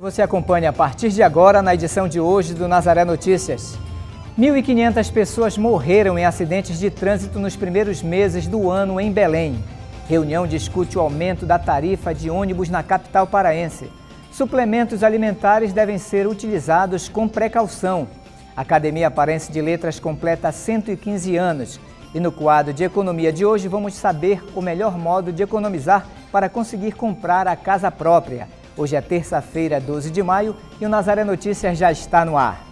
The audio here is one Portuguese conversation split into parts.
Você acompanha a partir de agora na edição de hoje do Nazaré Notícias. 1.500 pessoas morreram em acidentes de trânsito nos primeiros meses do ano em Belém. Reunião discute o aumento da tarifa de ônibus na capital paraense. Suplementos alimentares devem ser utilizados com precaução. A Academia Paraense de Letras completa 115 anos. E no quadro de economia de hoje vamos saber o melhor modo de economizar para conseguir comprar a casa própria. Hoje é terça-feira, 12 de maio, e o Nazaré Notícias já está no ar.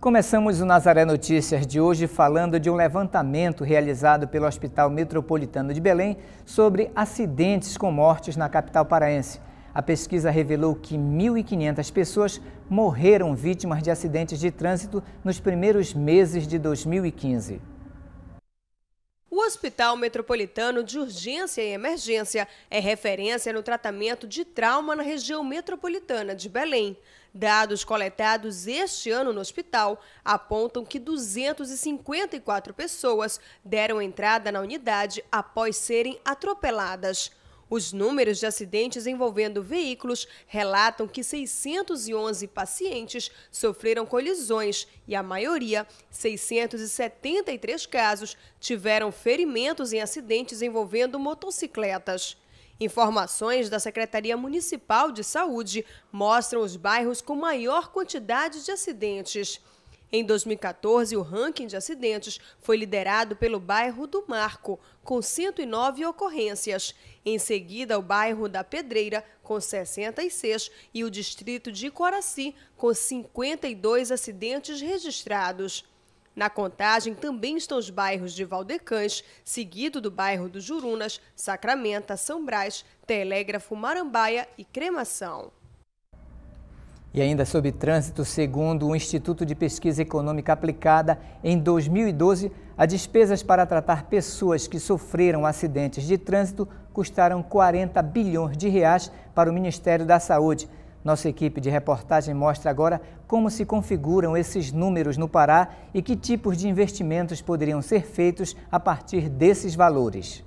Começamos o Nazaré Notícias de hoje falando de um levantamento realizado pelo Hospital Metropolitano de Belém sobre acidentes com mortes na capital paraense. A pesquisa revelou que 1.500 pessoas morreram vítimas de acidentes de trânsito nos primeiros meses de 2015. O Hospital Metropolitano de Urgência e Emergência é referência no tratamento de trauma na região metropolitana de Belém. Dados coletados este ano no hospital apontam que 254 pessoas deram entrada na unidade após serem atropeladas. Os números de acidentes envolvendo veículos relatam que 611 pacientes sofreram colisões e a maioria, 673 casos, tiveram ferimentos em acidentes envolvendo motocicletas. Informações da Secretaria Municipal de Saúde mostram os bairros com maior quantidade de acidentes. Em 2014, o ranking de acidentes foi liderado pelo bairro do Marco, com 109 ocorrências. Em seguida, o bairro da Pedreira, com 66, e o distrito de Coraci, com 52 acidentes registrados. Na contagem também estão os bairros de Valdecães, seguido do bairro do Jurunas, Sacramenta, São Brás, Telégrafo, Marambaia e Cremação. E ainda sobre trânsito, segundo o Instituto de Pesquisa Econômica Aplicada, em 2012, as despesas para tratar pessoas que sofreram acidentes de trânsito custaram 40 bilhões de reais para o Ministério da Saúde. Nossa equipe de reportagem mostra agora como se configuram esses números no Pará e que tipos de investimentos poderiam ser feitos a partir desses valores.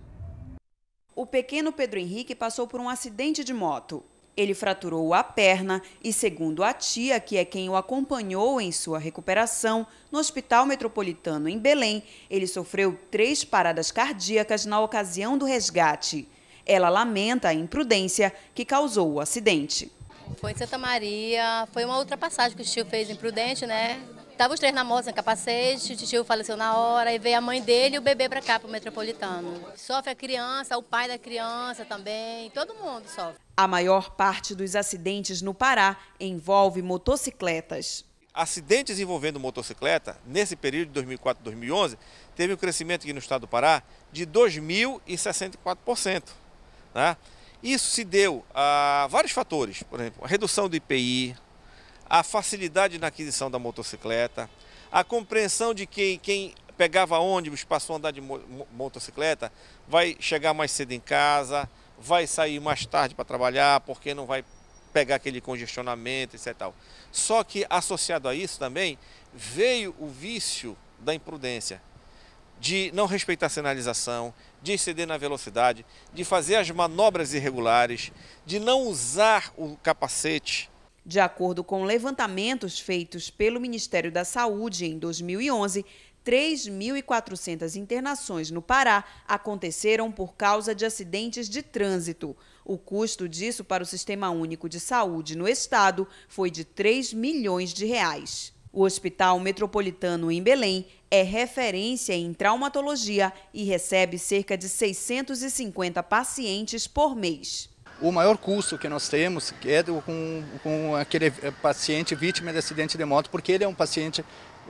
O pequeno Pedro Henrique passou por um acidente de moto. Ele fraturou a perna e, segundo a tia, que é quem o acompanhou em sua recuperação, no Hospital Metropolitano em Belém, ele sofreu três paradas cardíacas na ocasião do resgate. Ela lamenta a imprudência que causou o acidente. Foi em Santa Maria, foi uma ultrapassagem que o tio fez imprudente, né? Tava os três na moto sem capacete, o tio faleceu na hora, e veio a mãe dele e o bebê para cá, pro metropolitano. Sofre a criança, o pai da criança também, todo mundo sofre. A maior parte dos acidentes no Pará envolve motocicletas. Acidentes envolvendo motocicleta, nesse período de 2004 2011, teve um crescimento aqui no estado do Pará de 2.064%. Né? Isso se deu a vários fatores, por exemplo, a redução do IPI, a facilidade na aquisição da motocicleta, a compreensão de que quem pegava ônibus passou a andar de motocicleta vai chegar mais cedo em casa, vai sair mais tarde para trabalhar, porque não vai pegar aquele congestionamento, etc. Tal. Só que associado a isso também veio o vício da imprudência, de não respeitar a sinalização, de exceder na velocidade, de fazer as manobras irregulares, de não usar o capacete de acordo com levantamentos feitos pelo Ministério da Saúde em 2011, 3.400 internações no Pará aconteceram por causa de acidentes de trânsito. O custo disso para o Sistema Único de Saúde no estado foi de 3 milhões de reais. O Hospital Metropolitano em Belém é referência em traumatologia e recebe cerca de 650 pacientes por mês. O maior custo que nós temos é do, com, com aquele eh, paciente vítima de acidente de moto, porque ele é um paciente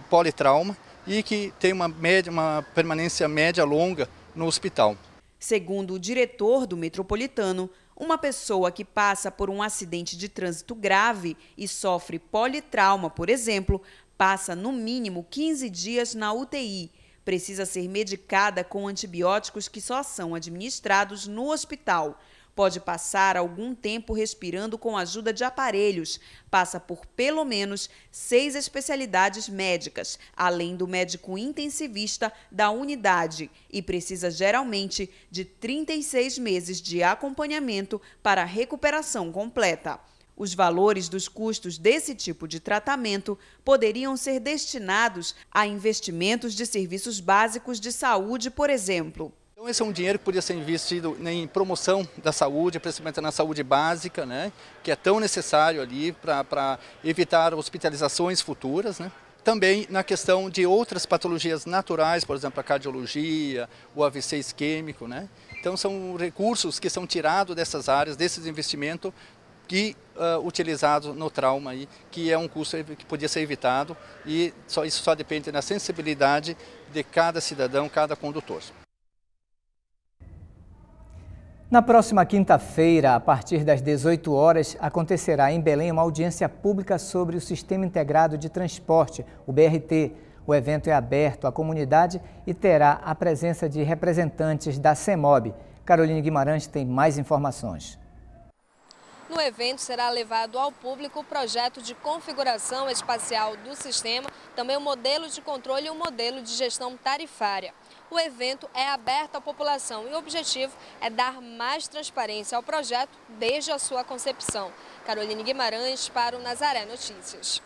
politrauma e que tem uma, média, uma permanência média longa no hospital. Segundo o diretor do Metropolitano, uma pessoa que passa por um acidente de trânsito grave e sofre politrauma, por exemplo, passa no mínimo 15 dias na UTI. Precisa ser medicada com antibióticos que só são administrados no hospital. Pode passar algum tempo respirando com a ajuda de aparelhos. Passa por pelo menos seis especialidades médicas, além do médico intensivista da unidade, e precisa geralmente de 36 meses de acompanhamento para recuperação completa. Os valores dos custos desse tipo de tratamento poderiam ser destinados a investimentos de serviços básicos de saúde, por exemplo. Então esse é um dinheiro que podia ser investido em promoção da saúde, principalmente na saúde básica, né, que é tão necessário ali para evitar hospitalizações futuras, né. Também na questão de outras patologias naturais, por exemplo, a cardiologia, o AVC isquêmico, né. Então são recursos que são tirados dessas áreas, desses investimentos e uh, utilizados no trauma, aí, que é um custo que podia ser evitado e só, isso só depende da sensibilidade de cada cidadão, cada condutor. Na próxima quinta-feira, a partir das 18 horas, acontecerá em Belém uma audiência pública sobre o Sistema Integrado de Transporte, o BRT. O evento é aberto à comunidade e terá a presença de representantes da CEMOB. Caroline Guimarães tem mais informações. No evento será levado ao público o projeto de configuração espacial do sistema, também o modelo de controle e o modelo de gestão tarifária o evento é aberto à população e o objetivo é dar mais transparência ao projeto desde a sua concepção. Caroline Guimarães para o Nazaré Notícias.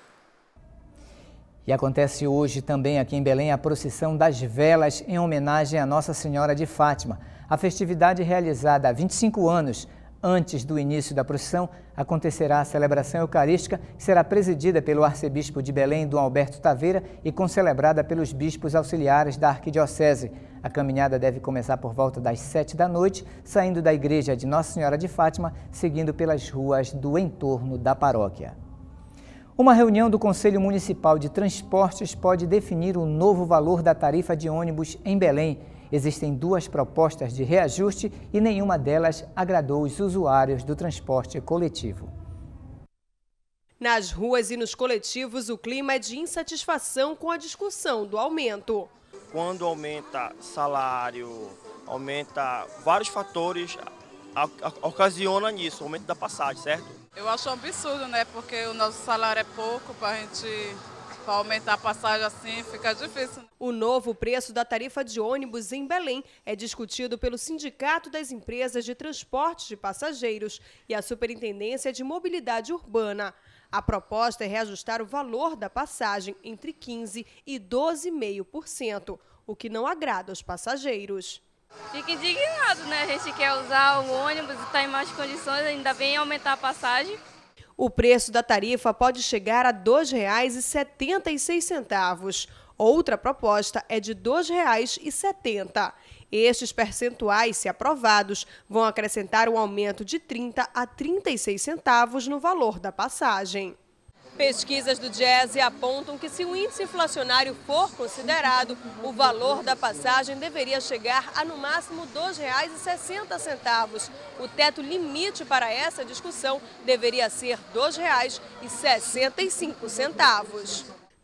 E acontece hoje também aqui em Belém a procissão das velas em homenagem a Nossa Senhora de Fátima. A festividade realizada há 25 anos Antes do início da procissão, acontecerá a celebração eucarística, que será presidida pelo arcebispo de Belém, Dom Alberto Taveira, e concelebrada pelos bispos auxiliares da arquidiocese. A caminhada deve começar por volta das sete da noite, saindo da igreja de Nossa Senhora de Fátima, seguindo pelas ruas do entorno da paróquia. Uma reunião do Conselho Municipal de Transportes pode definir o novo valor da tarifa de ônibus em Belém. Existem duas propostas de reajuste e nenhuma delas agradou os usuários do transporte coletivo. Nas ruas e nos coletivos, o clima é de insatisfação com a discussão do aumento. Quando aumenta salário, aumenta vários fatores, ocasiona nisso, o aumento da passagem, certo? Eu acho um absurdo, né? Porque o nosso salário é pouco para a gente para aumentar a passagem assim fica difícil. Né? O novo preço da tarifa de ônibus em Belém é discutido pelo Sindicato das Empresas de Transporte de Passageiros e a Superintendência de Mobilidade Urbana. A proposta é reajustar o valor da passagem entre 15% e 12,5%, o que não agrada aos passageiros. Fica indignado, né? A gente quer usar o ônibus e está em más condições, ainda bem aumentar a passagem. O preço da tarifa pode chegar a R$ 2,76. Outra proposta é de R$ 2,70. Estes percentuais, se aprovados, vão acrescentar um aumento de 30 a 36 centavos no valor da passagem. Pesquisas do Jazz apontam que se o índice inflacionário for considerado, o valor da passagem deveria chegar a no máximo R$ 2,60. O teto limite para essa discussão deveria ser R$ 2,65.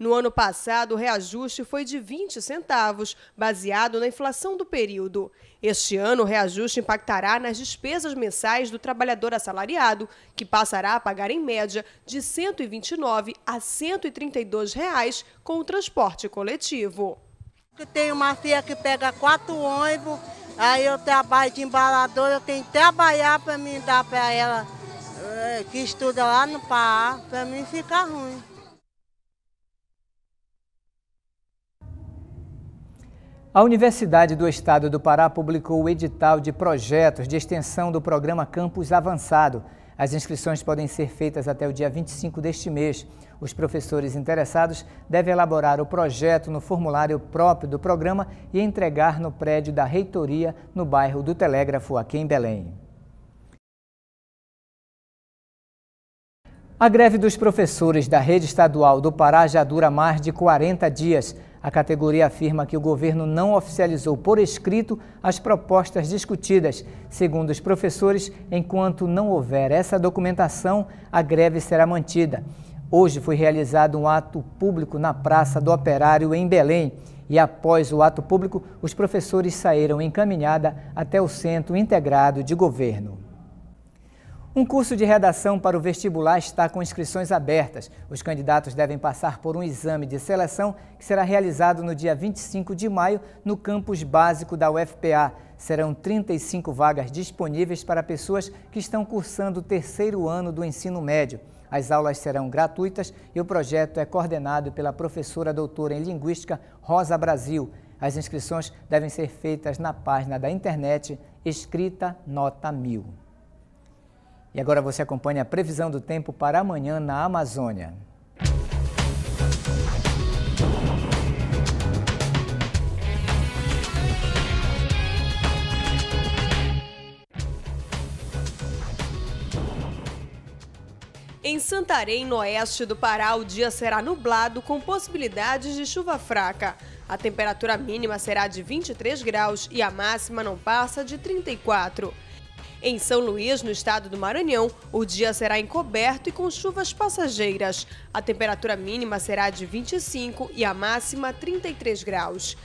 No ano passado, o reajuste foi de 20 centavos, baseado na inflação do período. Este ano, o reajuste impactará nas despesas mensais do trabalhador assalariado, que passará a pagar em média de R$ 129 a R$ 132 reais com o transporte coletivo. Tem uma filha que pega quatro ônibus, aí eu trabalho de embalador, eu tenho que trabalhar para me dar para ela eh, que estuda lá no PA, para mim ficar ruim. A Universidade do Estado do Pará publicou o edital de projetos de extensão do programa Campus Avançado. As inscrições podem ser feitas até o dia 25 deste mês. Os professores interessados devem elaborar o projeto no formulário próprio do programa e entregar no prédio da reitoria, no bairro do Telégrafo, aqui em Belém. A greve dos professores da rede estadual do Pará já dura mais de 40 dias. A categoria afirma que o governo não oficializou por escrito as propostas discutidas. Segundo os professores, enquanto não houver essa documentação, a greve será mantida. Hoje foi realizado um ato público na Praça do Operário, em Belém. E após o ato público, os professores saíram em caminhada até o Centro Integrado de Governo. Um curso de redação para o vestibular está com inscrições abertas. Os candidatos devem passar por um exame de seleção que será realizado no dia 25 de maio no campus básico da UFPA. Serão 35 vagas disponíveis para pessoas que estão cursando o terceiro ano do ensino médio. As aulas serão gratuitas e o projeto é coordenado pela professora doutora em Linguística Rosa Brasil. As inscrições devem ser feitas na página da internet Escrita Nota 1000. E agora você acompanha a previsão do tempo para amanhã na Amazônia. Em Santarém, no oeste do Pará, o dia será nublado com possibilidades de chuva fraca. A temperatura mínima será de 23 graus e a máxima não passa de 34 em São Luís, no estado do Maranhão, o dia será encoberto e com chuvas passageiras. A temperatura mínima será de 25 e a máxima 33 graus.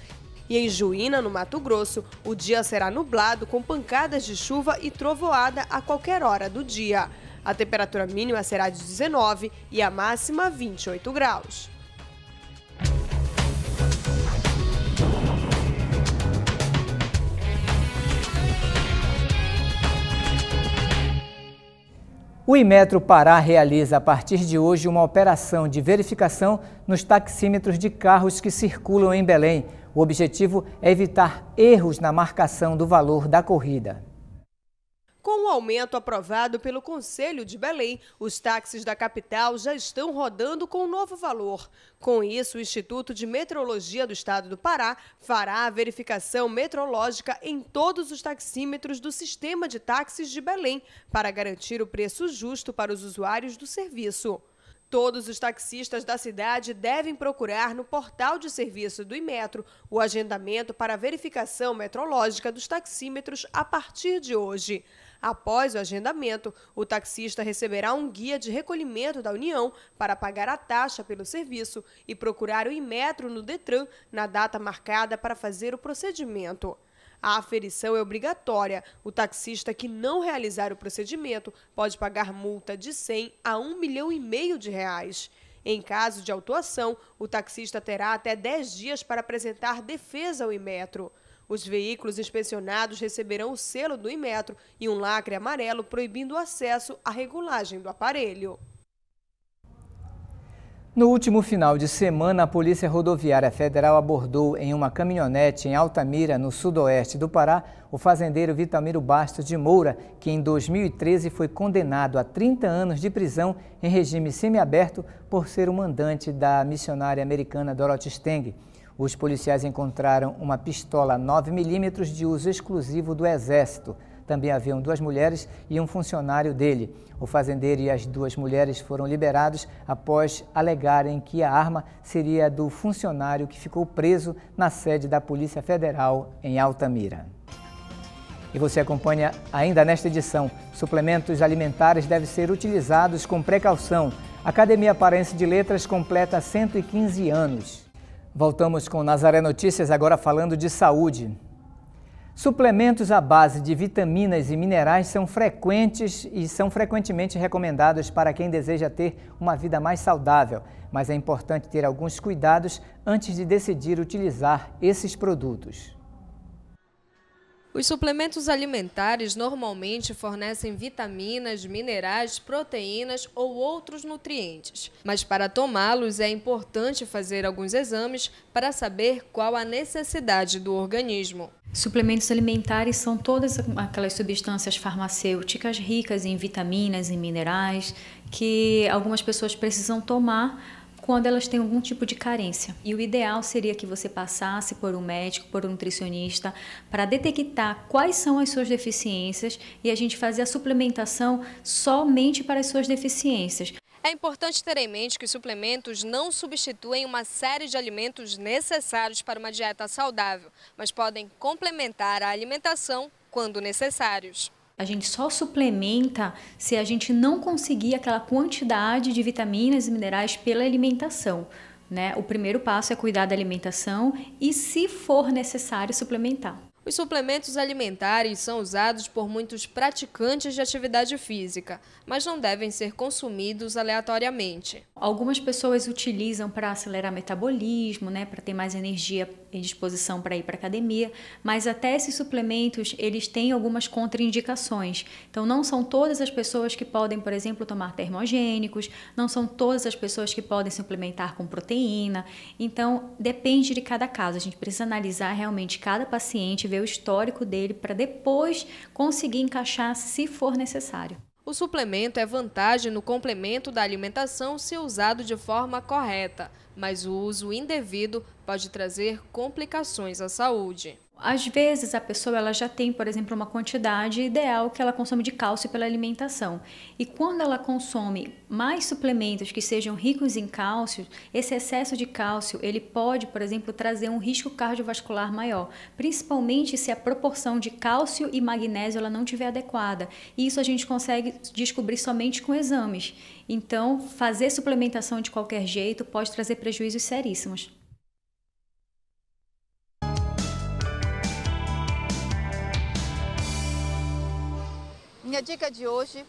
E em Juína, no Mato Grosso, o dia será nublado com pancadas de chuva e trovoada a qualquer hora do dia. A temperatura mínima será de 19 e a máxima 28 graus. O Imetro Pará realiza a partir de hoje uma operação de verificação nos taxímetros de carros que circulam em Belém. O objetivo é evitar erros na marcação do valor da corrida. Com o aumento aprovado pelo Conselho de Belém, os táxis da capital já estão rodando com um novo valor. Com isso, o Instituto de Metrologia do Estado do Pará fará a verificação metrológica em todos os taxímetros do sistema de táxis de Belém, para garantir o preço justo para os usuários do serviço. Todos os taxistas da cidade devem procurar no portal de serviço do Imetro o agendamento para a verificação metrológica dos taxímetros a partir de hoje. Após o agendamento, o taxista receberá um guia de recolhimento da União para pagar a taxa pelo serviço e procurar o Imetro no Detran na data marcada para fazer o procedimento. A aferição é obrigatória. O taxista que não realizar o procedimento pode pagar multa de 100 a 1 milhão e meio de reais. Em caso de autuação, o taxista terá até 10 dias para apresentar defesa ao Imetro. Os veículos inspecionados receberão o selo do imetro e um lacre amarelo proibindo o acesso à regulagem do aparelho. No último final de semana, a Polícia Rodoviária Federal abordou em uma caminhonete em Altamira, no sudoeste do Pará, o fazendeiro Vitamiro Bastos de Moura, que em 2013 foi condenado a 30 anos de prisão em regime semiaberto por ser o mandante da missionária americana Dorothy Steng. Os policiais encontraram uma pistola 9mm de uso exclusivo do Exército. Também haviam duas mulheres e um funcionário dele. O fazendeiro e as duas mulheres foram liberados após alegarem que a arma seria do funcionário que ficou preso na sede da Polícia Federal em Altamira. E você acompanha ainda nesta edição. Suplementos alimentares devem ser utilizados com precaução. A Academia Paraense de Letras completa 115 anos. Voltamos com Nazaré Notícias, agora falando de saúde. Suplementos à base de vitaminas e minerais são frequentes e são frequentemente recomendados para quem deseja ter uma vida mais saudável, mas é importante ter alguns cuidados antes de decidir utilizar esses produtos. Os suplementos alimentares normalmente fornecem vitaminas, minerais, proteínas ou outros nutrientes. Mas para tomá-los é importante fazer alguns exames para saber qual a necessidade do organismo. Suplementos alimentares são todas aquelas substâncias farmacêuticas ricas em vitaminas e minerais que algumas pessoas precisam tomar quando elas têm algum tipo de carência. E o ideal seria que você passasse por um médico, por um nutricionista, para detectar quais são as suas deficiências e a gente fazer a suplementação somente para as suas deficiências. É importante ter em mente que os suplementos não substituem uma série de alimentos necessários para uma dieta saudável, mas podem complementar a alimentação quando necessários. A gente só suplementa se a gente não conseguir aquela quantidade de vitaminas e minerais pela alimentação. Né? O primeiro passo é cuidar da alimentação e, se for necessário, suplementar. Os suplementos alimentares são usados por muitos praticantes de atividade física, mas não devem ser consumidos aleatoriamente. Algumas pessoas utilizam para acelerar metabolismo, né, para ter mais energia e disposição para ir para academia, mas até esses suplementos, eles têm algumas contraindicações. Então não são todas as pessoas que podem, por exemplo, tomar termogênicos, não são todas as pessoas que podem suplementar com proteína. Então depende de cada caso. A gente precisa analisar realmente cada paciente, ver o histórico dele para depois conseguir encaixar se for necessário. O suplemento é vantagem no complemento da alimentação se usado de forma correta, mas o uso indevido pode trazer complicações à saúde. Às vezes a pessoa ela já tem, por exemplo, uma quantidade ideal que ela consome de cálcio pela alimentação. E quando ela consome mais suplementos que sejam ricos em cálcio, esse excesso de cálcio, ele pode, por exemplo, trazer um risco cardiovascular maior, principalmente se a proporção de cálcio e magnésio ela não estiver adequada. E isso a gente consegue descobrir somente com exames. Então, fazer suplementação de qualquer jeito pode trazer prejuízos seríssimos. Minha dica de hoje,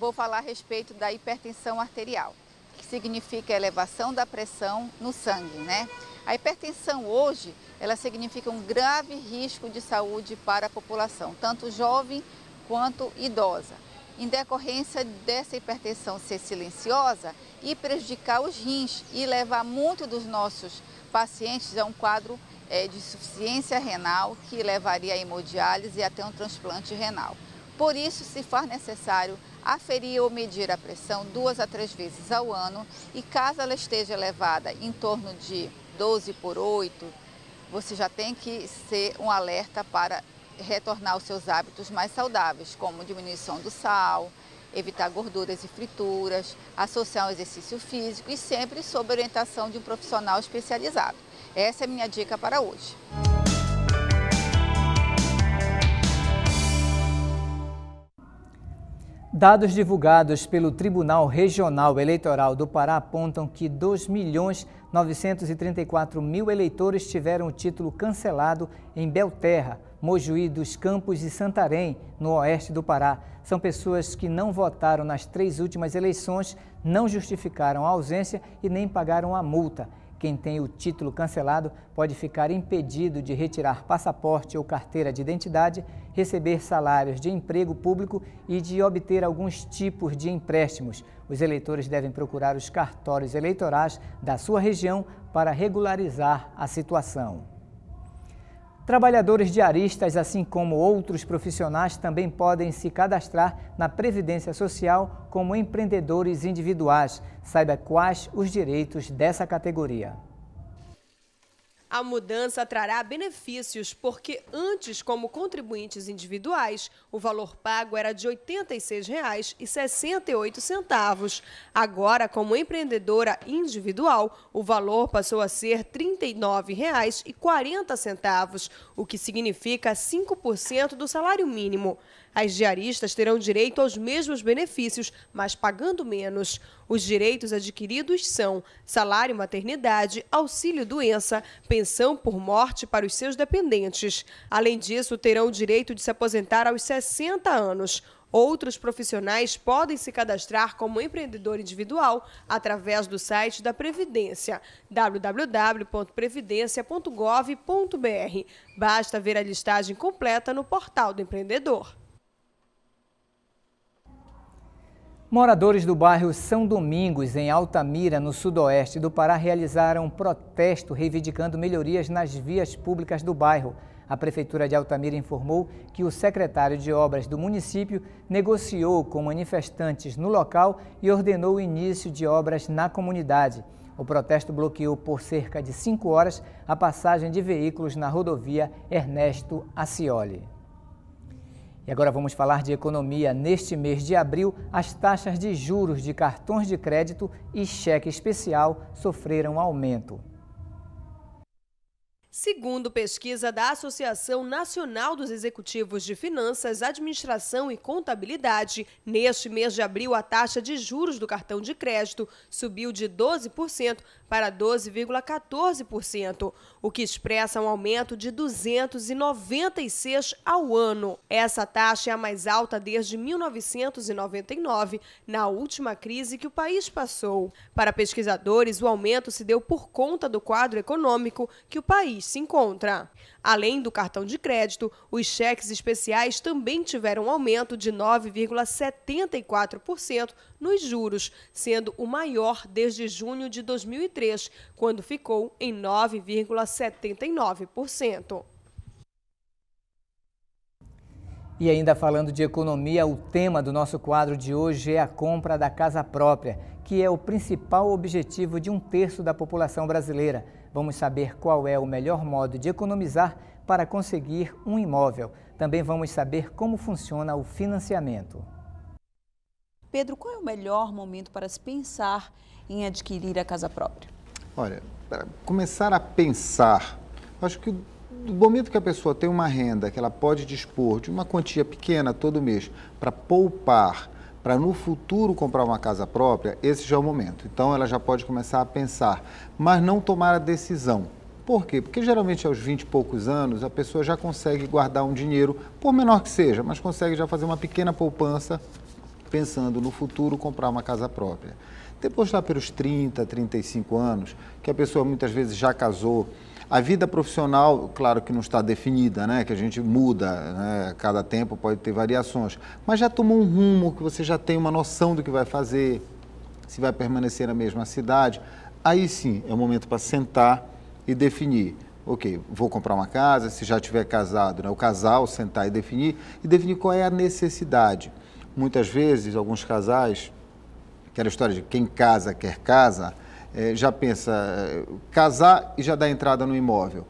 vou falar a respeito da hipertensão arterial, que significa elevação da pressão no sangue, né? A hipertensão hoje, ela significa um grave risco de saúde para a população, tanto jovem quanto idosa. Em decorrência dessa hipertensão ser silenciosa e prejudicar os rins e levar muito dos nossos pacientes a um quadro é, de insuficiência renal que levaria a hemodiálise e até um transplante renal. Por isso, se for necessário, aferir ou medir a pressão duas a três vezes ao ano e caso ela esteja elevada em torno de 12 por 8, você já tem que ser um alerta para retornar aos seus hábitos mais saudáveis, como diminuição do sal, evitar gorduras e frituras, associar um exercício físico e sempre sob orientação de um profissional especializado. Essa é a minha dica para hoje. Dados divulgados pelo Tribunal Regional Eleitoral do Pará apontam que 2.934.000 milhões mil eleitores tiveram o título cancelado em Belterra, Mojuí dos Campos e Santarém, no oeste do Pará. São pessoas que não votaram nas três últimas eleições, não justificaram a ausência e nem pagaram a multa. Quem tem o título cancelado pode ficar impedido de retirar passaporte ou carteira de identidade, receber salários de emprego público e de obter alguns tipos de empréstimos. Os eleitores devem procurar os cartórios eleitorais da sua região para regularizar a situação. Trabalhadores diaristas, assim como outros profissionais, também podem se cadastrar na Previdência Social como empreendedores individuais. Saiba quais os direitos dessa categoria. A mudança trará benefícios porque antes, como contribuintes individuais, o valor pago era de R$ 86,68. Agora, como empreendedora individual, o valor passou a ser R$ 39,40, o que significa 5% do salário mínimo. As diaristas terão direito aos mesmos benefícios, mas pagando menos. Os direitos adquiridos são salário maternidade, auxílio doença, pensão por morte para os seus dependentes. Além disso, terão o direito de se aposentar aos 60 anos. Outros profissionais podem se cadastrar como empreendedor individual através do site da Previdência, www.previdencia.gov.br. Basta ver a listagem completa no portal do empreendedor. Moradores do bairro São Domingos, em Altamira, no sudoeste do Pará, realizaram um protesto reivindicando melhorias nas vias públicas do bairro. A Prefeitura de Altamira informou que o secretário de Obras do município negociou com manifestantes no local e ordenou o início de obras na comunidade. O protesto bloqueou por cerca de cinco horas a passagem de veículos na rodovia Ernesto Acioli. E agora vamos falar de economia. Neste mês de abril, as taxas de juros de cartões de crédito e cheque especial sofreram aumento. Segundo pesquisa da Associação Nacional dos Executivos de Finanças, Administração e Contabilidade, neste mês de abril a taxa de juros do cartão de crédito subiu de 12% para 12,14%, o que expressa um aumento de 296 ao ano. Essa taxa é a mais alta desde 1999, na última crise que o país passou. Para pesquisadores, o aumento se deu por conta do quadro econômico que o país país se encontra. Além do cartão de crédito, os cheques especiais também tiveram um aumento de 9,74% nos juros, sendo o maior desde junho de 2003, quando ficou em 9,79%. E ainda falando de economia, o tema do nosso quadro de hoje é a compra da casa própria, que é o principal objetivo de um terço da população brasileira. Vamos saber qual é o melhor modo de economizar para conseguir um imóvel. Também vamos saber como funciona o financiamento. Pedro, qual é o melhor momento para se pensar em adquirir a casa própria? Olha, para começar a pensar, acho que do momento que a pessoa tem uma renda que ela pode dispor de uma quantia pequena todo mês para poupar para no futuro comprar uma casa própria, esse já é o momento. Então ela já pode começar a pensar, mas não tomar a decisão. Por quê? Porque geralmente aos 20 e poucos anos a pessoa já consegue guardar um dinheiro, por menor que seja, mas consegue já fazer uma pequena poupança pensando no futuro comprar uma casa própria. Depois lá pelos 30, 35 anos, que a pessoa muitas vezes já casou, a vida profissional, claro que não está definida, né? Que a gente muda, né? Cada tempo pode ter variações. Mas já tomou um rumo que você já tem uma noção do que vai fazer, se vai permanecer na mesma cidade. Aí sim é o momento para sentar e definir ok, vou comprar uma casa, se já tiver casado, né? o casal sentar e definir, e definir qual é a necessidade. Muitas vezes, alguns casais, aquela história de quem casa quer casa, é, já pensa é, casar e já dá entrada no imóvel.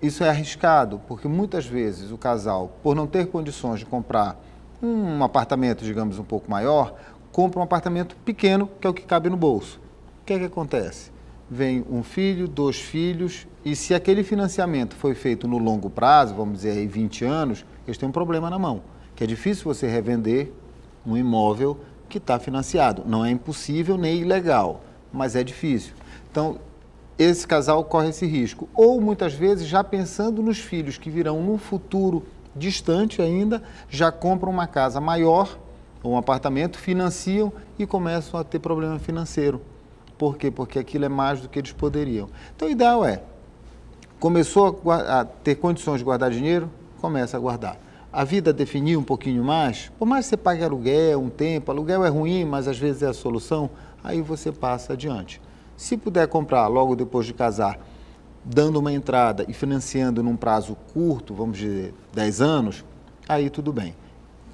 Isso é arriscado, porque muitas vezes o casal, por não ter condições de comprar um apartamento, digamos, um pouco maior, compra um apartamento pequeno, que é o que cabe no bolso. O que é que acontece? Vem um filho, dois filhos, e se aquele financiamento foi feito no longo prazo, vamos dizer aí 20 anos, eles têm um problema na mão, que é difícil você revender um imóvel que está financiado. Não é impossível nem ilegal, mas é difícil. Então, esse casal corre esse risco. Ou muitas vezes, já pensando nos filhos que virão no futuro distante ainda, já compram uma casa maior, um apartamento, financiam e começam a ter problema financeiro. Por quê? Porque aquilo é mais do que eles poderiam. Então, o ideal é: começou a, a ter condições de guardar dinheiro, começa a guardar a vida definir um pouquinho mais, por mais que você pague aluguel um tempo, aluguel é ruim, mas às vezes é a solução, aí você passa adiante. Se puder comprar logo depois de casar, dando uma entrada e financiando num prazo curto, vamos dizer 10 anos, aí tudo bem.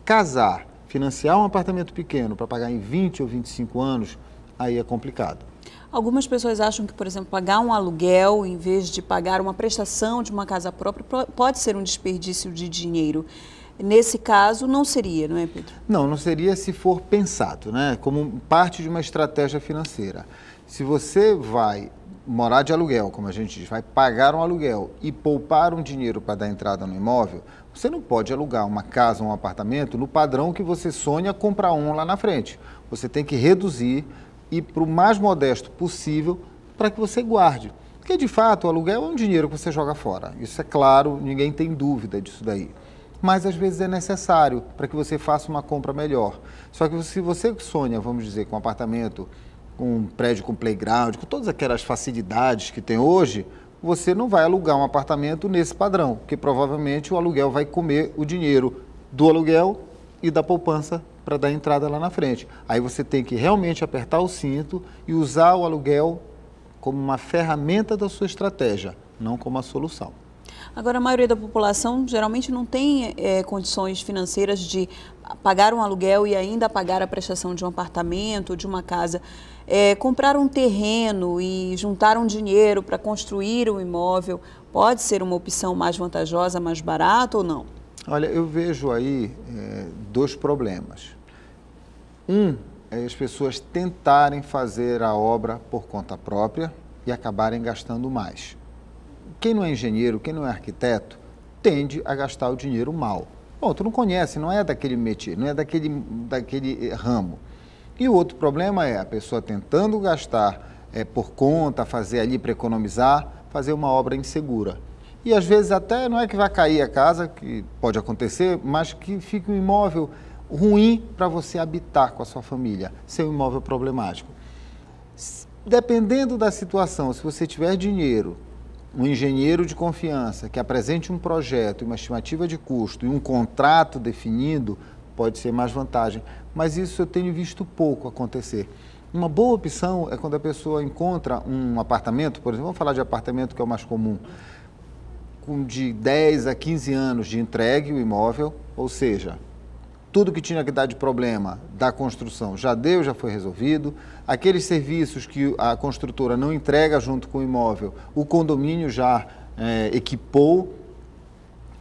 Casar, financiar um apartamento pequeno para pagar em 20 ou 25 anos, aí é complicado. Algumas pessoas acham que, por exemplo, pagar um aluguel em vez de pagar uma prestação de uma casa própria pode ser um desperdício de dinheiro nesse caso não seria, não é, Pedro? Não, não seria se for pensado, né? Como parte de uma estratégia financeira. Se você vai morar de aluguel, como a gente diz, vai pagar um aluguel e poupar um dinheiro para dar entrada no imóvel, você não pode alugar uma casa ou um apartamento no padrão que você sonha comprar um lá na frente. Você tem que reduzir e para o mais modesto possível para que você guarde. Porque de fato o aluguel é um dinheiro que você joga fora. Isso é claro, ninguém tem dúvida disso daí mas às vezes é necessário para que você faça uma compra melhor. Só que se você sonha, vamos dizer, com um apartamento, com um prédio com playground, com todas aquelas facilidades que tem hoje, você não vai alugar um apartamento nesse padrão, porque provavelmente o aluguel vai comer o dinheiro do aluguel e da poupança para dar entrada lá na frente. Aí você tem que realmente apertar o cinto e usar o aluguel como uma ferramenta da sua estratégia, não como a solução. Agora, a maioria da população geralmente não tem é, condições financeiras de pagar um aluguel e ainda pagar a prestação de um apartamento, de uma casa. É, comprar um terreno e juntar um dinheiro para construir um imóvel pode ser uma opção mais vantajosa, mais barata ou não? Olha, eu vejo aí é, dois problemas. Um é as pessoas tentarem fazer a obra por conta própria e acabarem gastando mais quem não é engenheiro, quem não é arquiteto, tende a gastar o dinheiro mal. Bom, tu não conhece, não é daquele métier, não é daquele, daquele eh, ramo. E o outro problema é a pessoa tentando gastar é, por conta, fazer ali para economizar, fazer uma obra insegura. E às vezes até não é que vai cair a casa, que pode acontecer, mas que fique um imóvel ruim para você habitar com a sua família, ser um imóvel problemático. Dependendo da situação, se você tiver dinheiro, um engenheiro de confiança que apresente um projeto, uma estimativa de custo e um contrato definido, pode ser mais vantagem. Mas isso eu tenho visto pouco acontecer. Uma boa opção é quando a pessoa encontra um apartamento, por exemplo, vamos falar de apartamento que é o mais comum, com de 10 a 15 anos de entregue o imóvel, ou seja, tudo que tinha que dar de problema da construção já deu, já foi resolvido. Aqueles serviços que a construtora não entrega junto com o imóvel, o condomínio já é, equipou.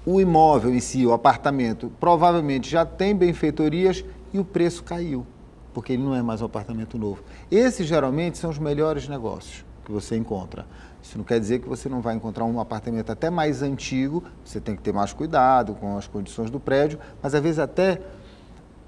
O imóvel em si, o apartamento, provavelmente já tem benfeitorias e o preço caiu, porque ele não é mais um apartamento novo. Esses geralmente são os melhores negócios que você encontra. Isso não quer dizer que você não vai encontrar um apartamento até mais antigo, você tem que ter mais cuidado com as condições do prédio, mas às vezes até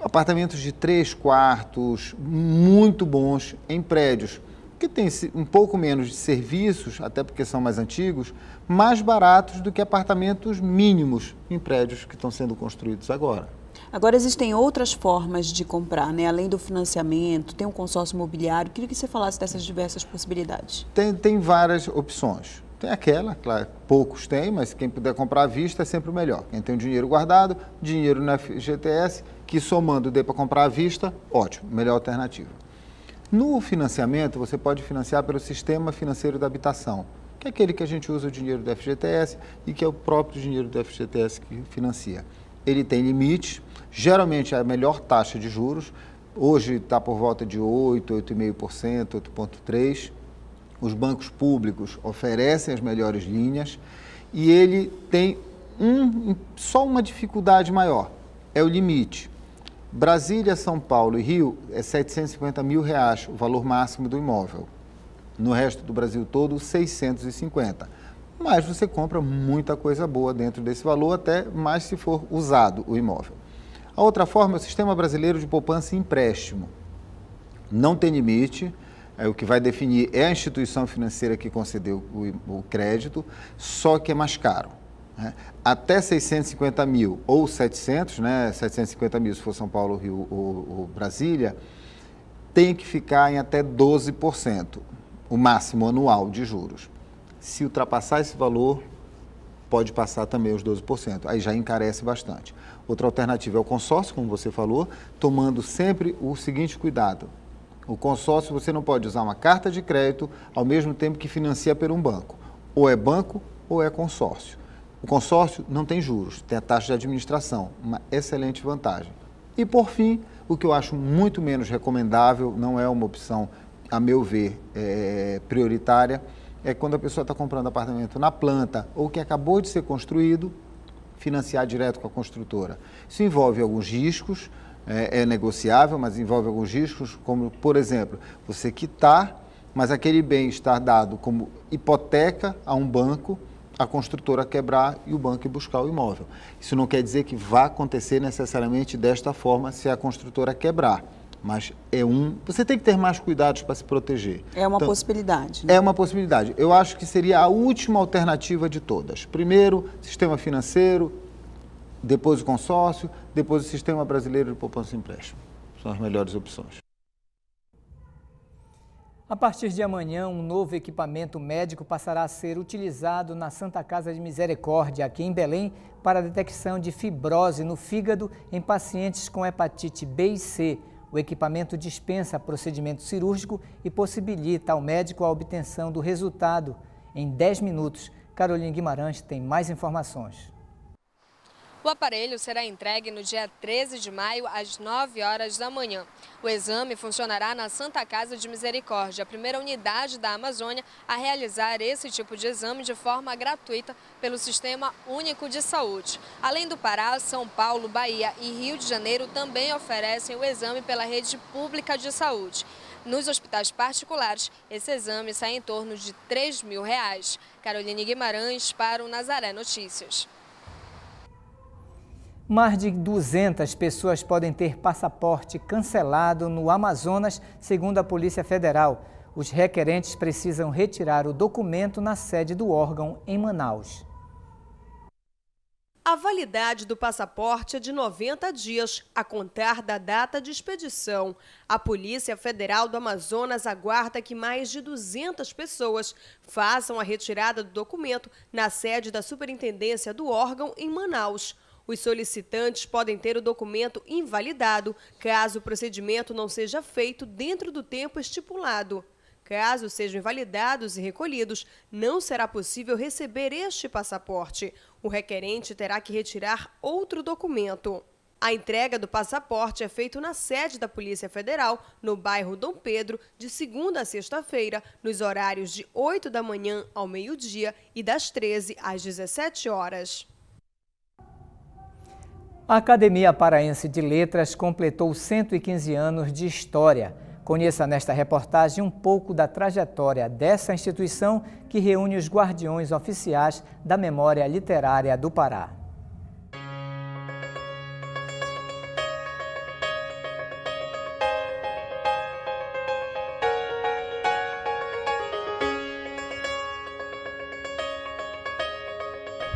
apartamentos de três quartos, muito bons em prédios, que têm um pouco menos de serviços, até porque são mais antigos, mais baratos do que apartamentos mínimos em prédios que estão sendo construídos agora. Agora existem outras formas de comprar, né? Além do financiamento, tem um consórcio imobiliário. Queria que você falasse dessas diversas possibilidades. Tem, tem várias opções. Tem aquela, claro, poucos têm, mas quem puder comprar à vista é sempre o melhor. Quem tem o dinheiro guardado, dinheiro na FGTS, que somando dê para comprar à vista, ótimo, melhor alternativa. No financiamento, você pode financiar pelo Sistema Financeiro da Habitação, que é aquele que a gente usa o dinheiro do FGTS e que é o próprio dinheiro do FGTS que financia. Ele tem limite, geralmente é a melhor taxa de juros, hoje está por volta de 8, 8,5%, 8,3%. Os bancos públicos oferecem as melhores linhas e ele tem um, só uma dificuldade maior, é o limite. Brasília, São Paulo e Rio é 750 mil reais o valor máximo do imóvel. No resto do Brasil todo, 650. Mas você compra muita coisa boa dentro desse valor, até mais se for usado o imóvel. A outra forma é o Sistema Brasileiro de Poupança e Empréstimo. Não tem limite, é, o que vai definir é a instituição financeira que concedeu o, o crédito, só que é mais caro. Né? até 650 mil ou 700, né, 750 mil se for São Paulo, Rio ou, Brasília, tem que ficar em até 12%, o máximo anual de juros. Se ultrapassar esse valor, pode passar também os 12%, aí já encarece bastante. Outra alternativa é o consórcio, como você falou, tomando sempre o seguinte cuidado. O consórcio você não pode usar uma carta de crédito ao mesmo tempo que financia por um banco. Ou é banco ou é consórcio. O consórcio não tem juros, tem a taxa de administração, uma excelente vantagem. E por fim, o que eu acho muito menos recomendável, não é uma opção, a meu ver, é, prioritária, é quando a pessoa está comprando apartamento na planta ou que acabou de ser construído, financiar direto com a construtora. Isso envolve alguns riscos, é, é negociável, mas envolve alguns riscos, como, por exemplo, você quitar, mas aquele bem estar dado como hipoteca a um banco a construtora quebrar e o banco buscar o imóvel. Isso não quer dizer que vá acontecer necessariamente desta forma se a construtora quebrar mas é um. Você tem que ter mais cuidados para se proteger. É uma então, possibilidade. Né? É uma possibilidade. Eu acho que seria a última alternativa de todas. Primeiro, sistema financeiro, depois o consórcio, depois o sistema brasileiro de poupança e empréstimo. São as melhores opções. A partir de amanhã, um novo equipamento médico passará a ser utilizado na Santa Casa de Misericórdia, aqui em Belém, para a detecção de fibrose no fígado em pacientes com hepatite B e C. O equipamento dispensa procedimento cirúrgico e possibilita ao médico a obtenção do resultado em 10 minutos. Carolina Guimarães tem mais informações. O aparelho será entregue no dia 13 de maio, às 9 horas da manhã. O exame funcionará na Santa Casa de Misericórdia, a primeira unidade da Amazônia a realizar esse tipo de exame de forma gratuita pelo Sistema Único de Saúde. Além do Pará, São Paulo, Bahia e Rio de Janeiro também oferecem o exame pela rede pública de saúde. Nos hospitais particulares, esse exame sai em torno de R$ 3 mil. Reais. Caroline Guimarães para o Nazaré Notícias. Mais de 200 pessoas podem ter passaporte cancelado no Amazonas, segundo a Polícia Federal. Os requerentes precisam retirar o documento na sede do órgão em Manaus. A validade do passaporte é de 90 dias, a contar da data de expedição. A Polícia Federal do Amazonas aguarda que mais de 200 pessoas façam a retirada do documento na sede da superintendência do órgão em Manaus. Os solicitantes podem ter o documento invalidado caso o procedimento não seja feito dentro do tempo estipulado. Caso sejam invalidados e recolhidos, não será possível receber este passaporte. O requerente terá que retirar outro documento. A entrega do passaporte é feita na sede da Polícia Federal, no bairro Dom Pedro, de segunda a sexta-feira, nos horários de 8 da manhã ao meio-dia e das 13 às 17 horas. A Academia Paraense de Letras completou 115 anos de história. Conheça nesta reportagem um pouco da trajetória dessa instituição que reúne os guardiões oficiais da memória literária do Pará.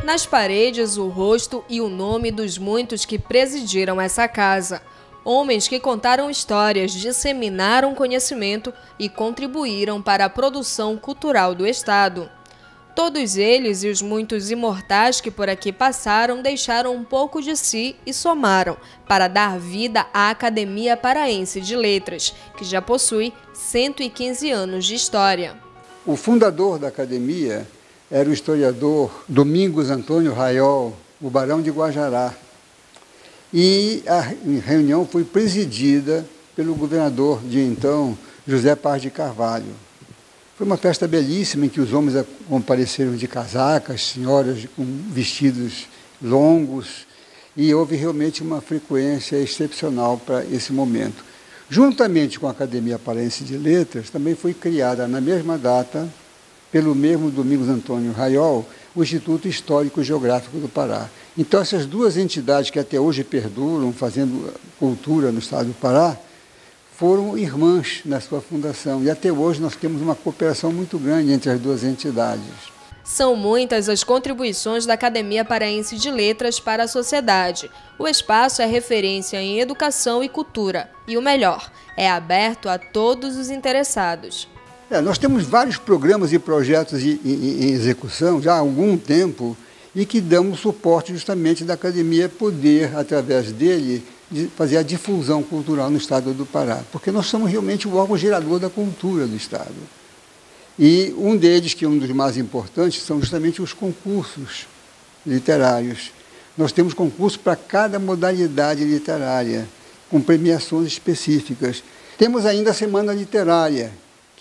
Nas paredes, o rosto e o nome dos muitos que presidiram essa casa. Homens que contaram histórias, disseminaram conhecimento e contribuíram para a produção cultural do Estado. Todos eles e os muitos imortais que por aqui passaram deixaram um pouco de si e somaram para dar vida à Academia Paraense de Letras, que já possui 115 anos de história. O fundador da academia era o historiador Domingos Antônio Raiol, o Barão de Guajará. E a reunião foi presidida pelo governador de então, José Paz de Carvalho. Foi uma festa belíssima em que os homens compareceram de casacas, senhoras com vestidos longos, e houve realmente uma frequência excepcional para esse momento. Juntamente com a Academia Palense de Letras, também foi criada na mesma data pelo mesmo Domingos Antônio Raiol, o Instituto Histórico Geográfico do Pará. Então, essas duas entidades que até hoje perduram, fazendo cultura no estado do Pará, foram irmãs na sua fundação. E até hoje nós temos uma cooperação muito grande entre as duas entidades. São muitas as contribuições da Academia Paraense de Letras para a sociedade. O espaço é referência em educação e cultura. E o melhor, é aberto a todos os interessados. É, nós temos vários programas e projetos em, em, em execução já há algum tempo e que damos suporte justamente da academia poder, através dele, de fazer a difusão cultural no estado do Pará, porque nós somos realmente o órgão gerador da cultura do estado. E um deles, que é um dos mais importantes, são justamente os concursos literários. Nós temos concursos para cada modalidade literária, com premiações específicas. Temos ainda a Semana Literária,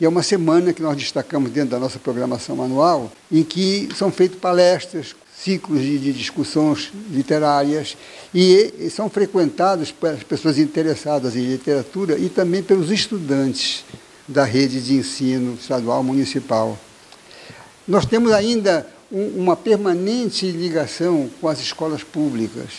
que é uma semana que nós destacamos dentro da nossa programação anual, em que são feitas palestras, ciclos de, de, discussões literárias e, e são frequentados pelas pessoas interessadas em literatura e também pelos estudantes da rede de ensino estadual municipal. Nós temos ainda um, uma permanente ligação com as escolas públicas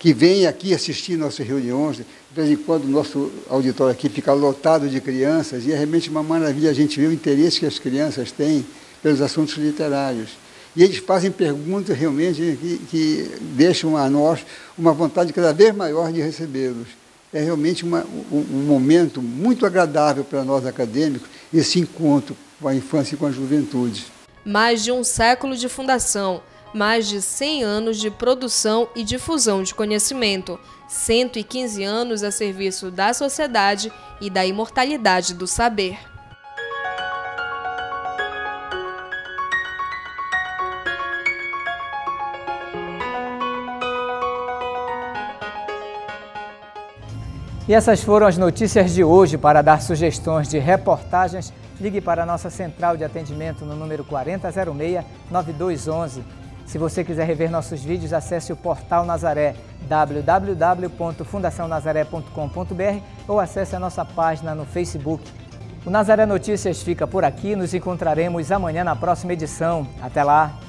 que vêm aqui assistir nossas reuniões. De vez em quando, o nosso auditório aqui fica lotado de crianças, e é realmente uma maravilha a gente ver o interesse que as crianças têm pelos assuntos literários. E eles fazem perguntas realmente que, que deixam a nós uma vontade cada vez maior de recebê-los. É realmente uma, um, um momento muito agradável para nós acadêmicos esse encontro com a infância e com a juventude. Mais de um século de fundação mais de 100 anos de produção e difusão de conhecimento, 115 anos a serviço da sociedade e da imortalidade do saber. E essas foram as notícias de hoje. Para dar sugestões de reportagens, ligue para a nossa central de atendimento no número 4006 9211 se você quiser rever nossos vídeos, acesse o portal Nazaré www.fundacionazaré.com.br ou acesse a nossa página no Facebook. O Nazaré Notícias fica por aqui, nos encontraremos amanhã na próxima edição. Até lá!